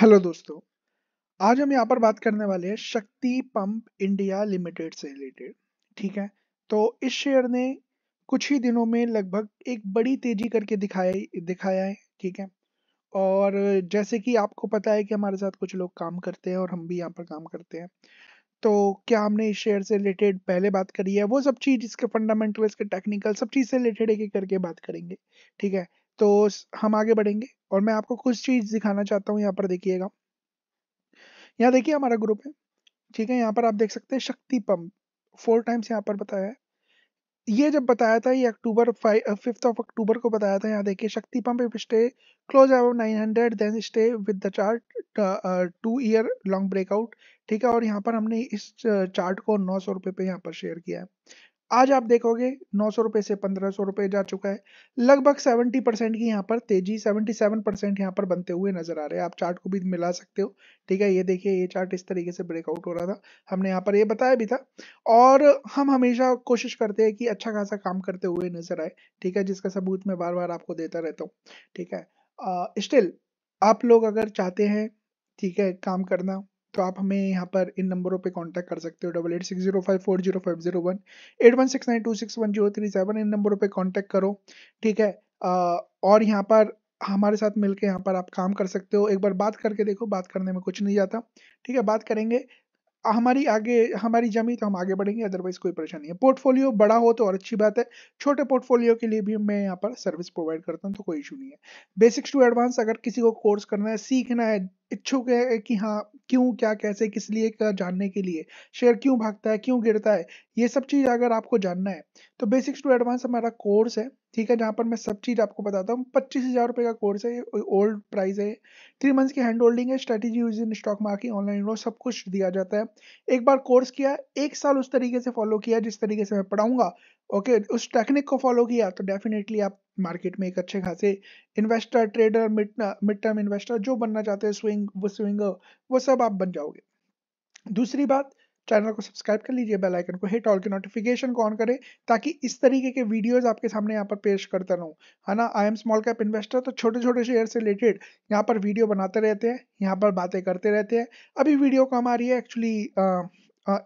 hello दोस्तों आज हम यहाँ पर बात करने वाले हैं शक्ति पंप इंडिया लिमिटेड से रिलेटेड ठीक है तो इस शेयर ने कुछ ही दिनों में लगभग एक बड़ी तेजी करके दिखाई दिखाया है ठीक है और जैसे कि आपको पता है कि हमारे साथ कुछ लोग काम करते हैं और हम भी यहाँ पर काम करते हैं तो क्या हमने इस शेयर से रिलेटेड पहले बात करी है वो सब चीज़ इसके फंडामेंटल इसके टेक्निकल सब चीज़ से रिलेटेड एक एक करके बात करेंगे ठीक है तो हम आगे बढ़ेंगे और मैं आपको कुछ चीज़ दिखाना चाहता हूँ यहाँ पर देखिएगा यहाँ देखिए हमारा ग्रुप है ठीक है यहाँ पर आप देख सकते हैं शक्ति पंप फोर टाइम्स यहाँ पर बताया है ये जब बताया था ये अक्टूबर फिफ्थ ऑफ अक्टूबर को बताया था यहाँ देखिए Shakti pump if stay close above nine hundred then stay with the chart two year long breakout ठीक है और यहाँ पर हमने इस चार्ट को नौ सौ रुपये पे यहाँ पर शेयर किया है आज आप देखोगे नौ सौ रुपये से पंद्रह सौ रुपये जा चुका है लगभग सेवेंटी परसेंट की यहाँ पर तेजी सेवेंटी सेवन परसेंट यहाँ पर बनते हुए नजर आ रहे हैं आप चार्ट को भी मिला सकते हो ठीक है ये देखिए ये चार्ट इस तरीके से ब्रेकआउट हो रहा था हमने यहाँ पर ये बताया भी था और हम हमेशा कोशिश करते हैं कि अच्छा खासा काम करते हुए नजर आए ठीक है जिसका सबूत मैं बार बार आपको देता रहता हूँ ठीक है स्टिल आप लोग अगर चाहते हैं ठीक है काम करना तो आप हमें यहाँ पर इन नंबरों पे कांटेक्ट कर सकते हो double eight six zero five four zero five zero one eight one six nine two six one zero three seven इन नंबरों पे कांटेक्ट करो ठीक है आ, और यहाँ पर हमारे साथ मिलके यहाँ पर आप काम कर सकते हो एक बार बात करके देखो बात करने में कुछ नहीं जाता ठीक है बात करेंगे हमारी आगे हमारी जमी तो हम आगे बढ़ेंगे अदरवाइज कोई परेशानी है पोर्टफोलियो बड़ा हो तो और अच्छी बात है छोटे पोर्टफोलियो के लिए भी मैं यहाँ पर सर्विस प्रोवाइड करता हूँ तो कोई इशू नहीं है बेसिक्स टू एडवांस अगर किसी को कोर्स करना है सीखना है इच्छुक है कि हाँ क्यों क्या कैसे किस लिए का जानने के लिए शेयर क्यों भागता है क्यों गिरता है ये सब चीज़ अगर आपको जानना है तो बेसिक्स टू एडवांस हमारा कोर्स है ठीक है जहाँ पर मैं सब चीज़ आपको बताता हूँ पच्चीस हज़ार रुपये का कोर्स है ओल्ड प्राइस है थ्री मंथ्स की हैंड होल्डिंग है strategy use in stock market online लो सब कुछ दिया जाता है एक बार कोर्स किया एक साल उस तरीके से फॉलो किया जिस तरीके से मैं पढ़ाऊंगा ओके उस टेक्निक को फॉलो किया तो डेफिनेटली आप मार्केट में एक अच्छे खासे investor trader mid term investor जो बनना चाहते हैं स्विंग वो स्विंगर वो सब आप बन जाओगे दूसरी बात चैनल को सब्सक्राइब कर लीजिए बेल आइकन को हिट ऑल के नोटिफिकेशन को ऑन करें ताकि इस तरीके के वीडियोस आपके सामने यहाँ पर पेश करता रहूँ है ना I am small cap investor तो छोटे छोटे शेयर से रिलेटेड यहाँ पर वीडियो बनाते रहते हैं यहाँ पर बातें करते रहते हैं अभी वीडियो कम आ रही है एक्चुअली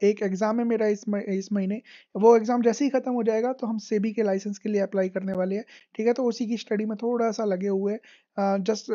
एक एग्ज़ाम है मेरा इस इस महीने वो एग्ज़ाम जैसे ही ख़त्म हो जाएगा तो हम सेबी के लाइसेंस के लिए अप्लाई करने वाले हैं ठीक है तो उसी की स्टडी में थोड़ा सा लगे हुए हैं जस्ट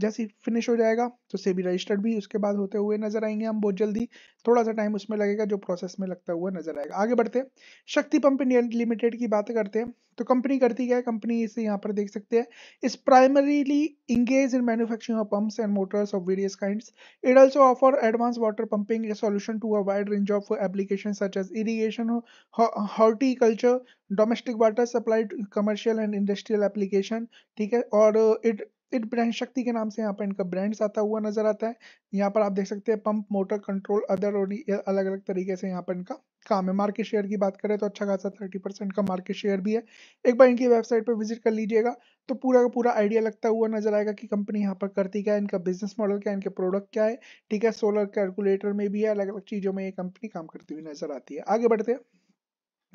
जैसे ही फिनिश हो जाएगा तो सेबी रजिस्टर्ड भी उसके बाद होते हुए नजर आएंगे हम बहुत जल्दी थोड़ा सा टाइम उसमें लगेगा जो प्रोसेस में लगता हुआ नजर आएगा आगे बढ़ते हैं शक्ति पंप इंडिया लिमिटेड की बात करते हैं तो कंपनी करती क्या है कंपनी इसे यहाँ पर देख सकते हैं इस primarily engage in manufacturing of pumps and motors of various kinds it also offer advance water pumping solution to a wide range of application such as irrigation horticulture domestic water supply commercial and industrial application ठीक है और it it brand शक्ति के नाम से यहाँ पर इनका ब्रांड्स आता हुआ नजर आता है यहाँ पर आप देख सकते हैं पंप मोटर कंट्रोल अदर और अलग अलग तरीके से यहाँ पर इनका काम है मार्केट शेयर की बात करें तो अच्छा खासा थर्टी परसेंट का मार्केट शेयर भी है एक बार इनकी वेबसाइट पर विजिट कर लीजिएगा तो पूरा का पूरा आइडिया लगता हुआ नजर आएगा कि कंपनी यहाँ पर करती क्या है इनका बिजनेस मॉडल क्या है इनके प्रोडक्ट क्या है ठीक है सोलर कैलकुलेटर में भी है अलग अलग चीज़ों में ये कंपनी काम करती हुई नजर आती है आगे बढ़ते हैं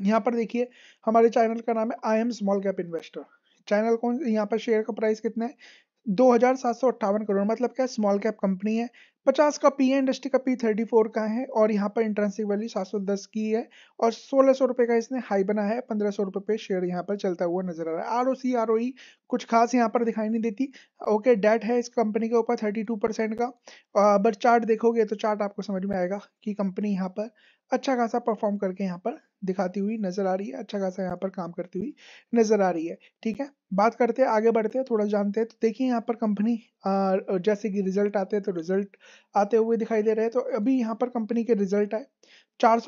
यहाँ पर देखिए हमारे चैनल का नाम है I am small cap investor channel कौन यहाँ पर शेयर का प्राइस कितना है दो हजार सात सौ अट्ठावन करोड़ मतलब क्या स्मॉल कैप कंपनी है पचास का पी है इंडस्ट्री का पी थर्टी फोर का है और यहाँ पर इंट्रेंसिक वैल्यू सात सौ दस की है और सोलह सौ रुपये का इसने हाई बना है पंद्रह सौ रुपये पे शेयर यहाँ पर चलता हुआ नजर आ रहा है R O C R O ई कुछ खास यहाँ पर दिखाई नहीं देती ओके डेट है इस कंपनी के ऊपर थर्टी टू परसेंट का बट चार्ट देखोगे तो चार्ट आपको समझ में आएगा कि कंपनी यहाँ पर अच्छा खासा परफॉर्म करके यहाँ पर दिखाती हुई नजर आ रही है अच्छा खासा यहाँ पर काम करती हुई नजर आ रही है ठीक है बात करते हैं आगे बढ़ते हैं थोड़ा जानते हैं तो देखिए यहाँ पर कंपनी जैसे कि रिजल्ट आते हैं तो रिजल्ट आते हुए दिखाई दे रहे हैं तो अभी यहाँ पर कंपनी के रिजल्ट आए चार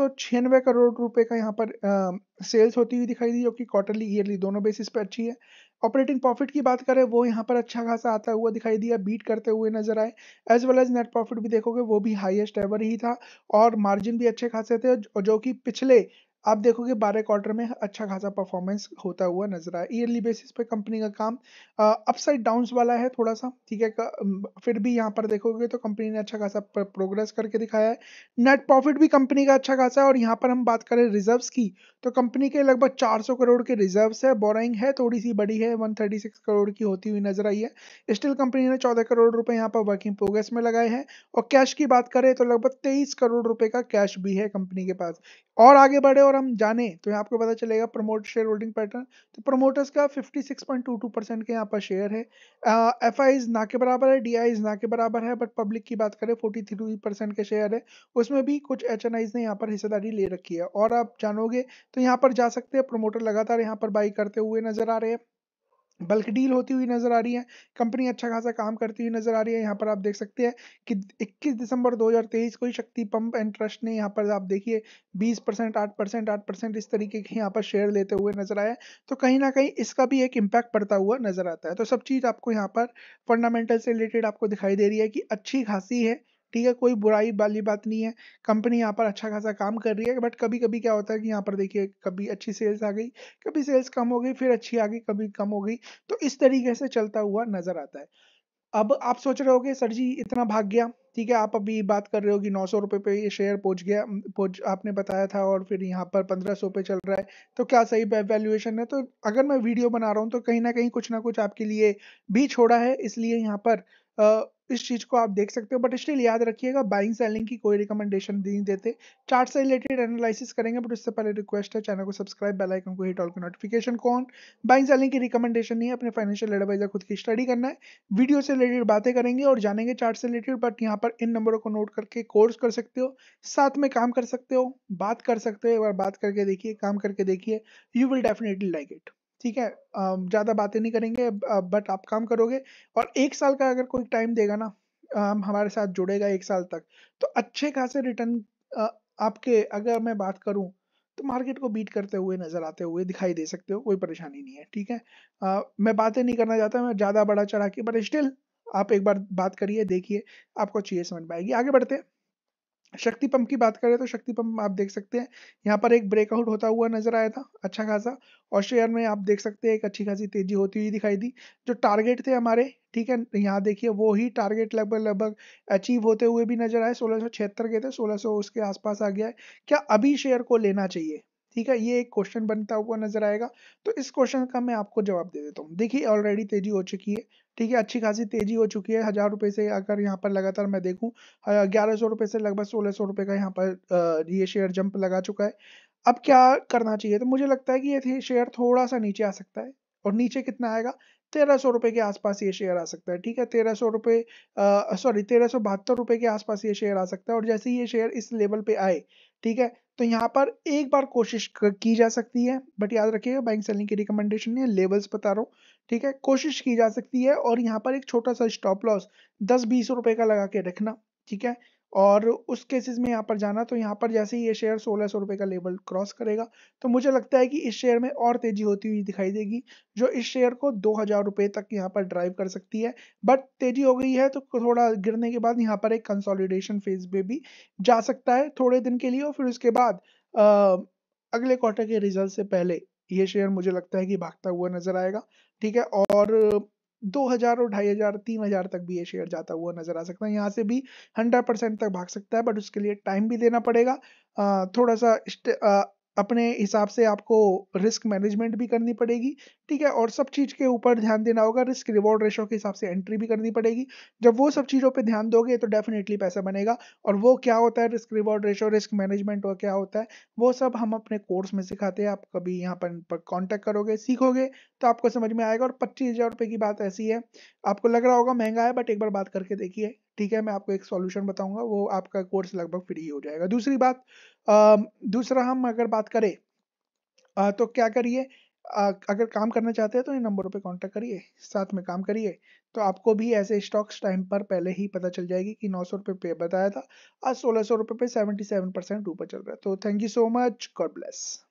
करोड़ रुपए का यहाँ पर आ, सेल्स होती हुई दिखाई दी जो कि क्वार्टरली ईयरली दोनों बेसिस पे अच्छी है ऑपरेटिंग प्रॉफिट की बात करें वो यहाँ पर अच्छा खासा आता हुआ दिखाई दिया बीट करते हुए नजर आए as well as net profit भी देखोगे वो भी हाईएस्ट एवर ही था और मार्जिन भी अच्छे खासे थे जो कि पिछले आप देखोगे बारह क्वार्टर में अच्छा खासा परफॉर्मेंस होता हुआ नजर आया ईयरली बेसिस पे कंपनी का काम अपसाइड डाउन्स वाला है थोड़ा सा ठीक है फिर भी यहाँ पर देखोगे तो कंपनी ने अच्छा खासा प्रोग्रेस करके दिखाया है नेट प्रॉफिट भी कंपनी का अच्छा खासा है और यहाँ पर हम बात करें रिजर्व्स की तो कंपनी के लगभग 400 करोड़ के रिजर्व्स है बोराइंग है थोड़ी सी बड़ी है 136 करोड़ की होती हुई नजर आई है स्टिल कंपनी ने 14 करोड़ रुपए यहाँ पर वर्किंग प्रोग्रेस में लगाए हैं और कैश की बात करें तो लगभग तेईस करोड़ रुपए का कैश भी है कंपनी के पास और आगे बढ़े और हम जाने तो यहाँ आपको पता चलेगा प्रमोट शेयर होल्डिंग पैटर्न तो प्रमोटर्स का 56.22 परसेंट के यहाँ पर शेयर है एफ आई ना के बराबर है डी आई ना के बराबर है बट पब्लिक की बात करें 43 परसेंट के शेयर है उसमें भी कुछ एच एन आईज ने यहाँ पर हिस्सेदारी ले रखी है और आप जानोगे तो यहाँ पर जा सकते हैं प्रोमोटर लगातार यहाँ पर बाई करते हुए नजर आ रहे हैं बल्क डील होती हुई नजर आ रही है कंपनी अच्छा खासा काम करती हुई नजर आ रही है यहाँ पर आप देख सकते हैं कि 21 दिसंबर 2023 को ही शक्ति पंप एंड ट्रस्ट ने यहाँ पर आप देखिए 20 परसेंट आठ परसेंट आठ परसेंट इस तरीके के यहाँ पर शेयर लेते हुए नजर आया तो कहीं ना कहीं इसका भी एक इम्पैक्ट पड़ता हुआ नजर आता है तो सब चीज़ आपको यहाँ पर फंडामेंटल से रिलेटेड आपको दिखाई दे रही है कि अच्छी खासी है ठीक है कोई बुराई वाली बात नहीं है कंपनी यहाँ पर अच्छा खासा काम कर रही है बट कभी कभी क्या होता है कि यहाँ पर देखिए कभी अच्छी सेल्स आ गई कभी सेल्स कम हो गई फिर अच्छी आ गई कभी कम हो गई तो इस तरीके से चलता हुआ नजर आता है अब आप सोच रहे होगे सर जी इतना भाग गया ठीक है आप अभी बात कर रहे हो कि नौ सौ रुपये पे ये शेयर पहुंच गया पहुंच आपने बताया था और फिर यहाँ पर पंद्रह सौ पे चल रहा है तो क्या सही वैल्यूएशन है तो अगर मैं वीडियो बना रहा हूँ तो कहीं ना कहीं कुछ ना कुछ आपके लिए भी छोड़ा है इसलिए यहाँ पर इस चीज को आप देख सकते हो बट स्टिल याद रखिएगा बाइंग सेलिंग की कोई रिकमेंडेशन नहीं देते चार्ट से रिलेटेड एनालिसिस करेंगे बट उससे पहले रिक्वेस्ट है चैनल को सब्सक्राइब बेल आइकन को हिट ऑल को नोटिफिकेशन कौन बाइंग सेलिंग की रिकमेंडेशन नहीं है अपने फाइनेंशियल एडवाइजर खुद की स्टडी करना है वीडियो से रिलेटेड बातें करेंगे और जानेंगे चार्ट से रिलेटेड बट यहाँ पर इन नंबरों को नोट करके कोर्स कर सकते हो साथ में काम कर सकते हो बात कर सकते हो एक बार बात करके देखिए काम करके देखिए you will definitely like it ठीक है ज़्यादा बातें नहीं करेंगे बट आप काम करोगे और एक साल का अगर कोई टाइम देगा ना हम हमारे साथ जुड़ेगा एक साल तक तो अच्छे खासे रिटर्न आपके अगर मैं बात करूं तो मार्केट को बीट करते हुए नजर आते हुए दिखाई दे सकते हो कोई परेशानी नहीं है ठीक है आ, मैं बातें नहीं करना चाहता मैं ज़्यादा बड़ा चढ़ा के बट स्टिल आप एक बार बात करिए देखिए आपको चाहिए समझ में आएगी आगे बढ़ते हैं शक्ति पंप की बात करें तो शक्ति पंप आप देख सकते हैं यहाँ पर एक ब्रेकआउट होता हुआ नजर आया था अच्छा खासा और शेयर में आप देख सकते हैं एक अच्छी खासी तेजी होती हुई दिखाई दी जो टारगेट थे हमारे ठीक है यहाँ देखिए वो ही टारगेट लगभग लगभग अचीव होते हुए भी नजर आए सोलह के थे सोलह उसके आसपास आ गया है क्या अभी शेयर को लेना चाहिए ठीक है ये एक क्वेश्चन बनता हुआ नजर आएगा तो इस क्वेश्चन का मैं आपको जवाब दे देता हूँ देखिए ऑलरेडी तेजी हो चुकी है ठीक है अच्छी खासी तेजी हो चुकी है हज़ार रुपए से अगर यहाँ पर लगातार मैं देखूँ ग्यारह सौ रुपए से लगभग सोलह सौ रुपए का यहाँ पर ये शेयर जंप लगा चुका है अब क्या करना चाहिए तो मुझे लगता है कि ये शेयर थोड़ा सा नीचे आ सकता है और नीचे कितना आएगा तेरह सौ रुपए के आसपास ये शेयर आ सकता है ठीक है तेरह सौ रुपए सॉरी तेरह सौ बहत्तर रुपए के आसपास ये शेयर आ सकता है और जैसे ही ये शेयर इस लेवल पे आए ठीक है तो यहाँ पर एक बार कोशिश की जा सकती है बट याद रखिएगा बाइंग सेलिंग की रिकमेंडेशन है लेवल्स बता रहा हूँ ठीक है कोशिश की जा सकती है और यहाँ पर एक छोटा सा स्टॉप लॉस दस बीस रुपए का लगा के रखना ठीक है और उस केसेस में यहाँ पर जाना तो यहाँ पर जैसे ही ये शेयर सोलह सौ रुपये का लेवल क्रॉस करेगा तो मुझे लगता है कि इस शेयर में और तेजी होती हुई दिखाई देगी जो इस शेयर को दो हज़ार रुपये तक यहाँ पर ड्राइव कर सकती है बट तेजी हो गई है तो थोड़ा गिरने के बाद यहाँ पर एक कंसोलिडेशन फेज पे भी जा सकता है थोड़े दिन के लिए और फिर उसके बाद आ, अगले क्वार्टर के रिजल्ट से पहले ये शेयर मुझे लगता है कि भागता हुआ नजर आएगा ठीक है और दो हजार और ढाई हजार तीन हजार तक भी ये शेयर जाता हुआ नजर आ सकता है यहाँ से भी हंड्रेड परसेंट तक भाग सकता है बट उसके लिए टाइम भी देना पड़ेगा थोड़ा सा अपने हिसाब से आपको रिस्क मैनेजमेंट भी करनी पड़ेगी ठीक है और सब चीज़ के ऊपर ध्यान देना होगा रिस्क रिवॉर्ड रेशो के हिसाब से एंट्री भी करनी पड़ेगी जब वो सब चीज़ों पे ध्यान दोगे तो डेफिनेटली पैसा बनेगा और वो क्या होता है risk reward ratio risk management और क्या होता है वो सब हम अपने कोर्स में सिखाते हैं आप कभी यहाँ पर कॉन्टैक्ट करोगे सीखोगे तो आपको समझ में आएगा और पच्चीस हज़ार रुपये की बात ऐसी है आपको लग रहा होगा महंगा है बट एक बार बात करके देखिए ठीक है मैं आपको एक सॉल्यूशन बताऊंगा वो आपका कोर्स लगभग फ्री हो जाएगा दूसरी बात दूसरा हम अगर बात करें तो क्या करिए अगर काम करना चाहते हैं तो इन नंबरों पे कांटेक्ट करिए साथ में काम करिए तो आपको भी ऐसे स्टॉक्स टाइम पर पहले ही पता चल जाएगी कि नौ सौ रुपये पे बताया था आज सोलह सौ रुपये पे सेवेंटी सेवन परसेंट ऊपर चल रहा है तो thank you so much God bless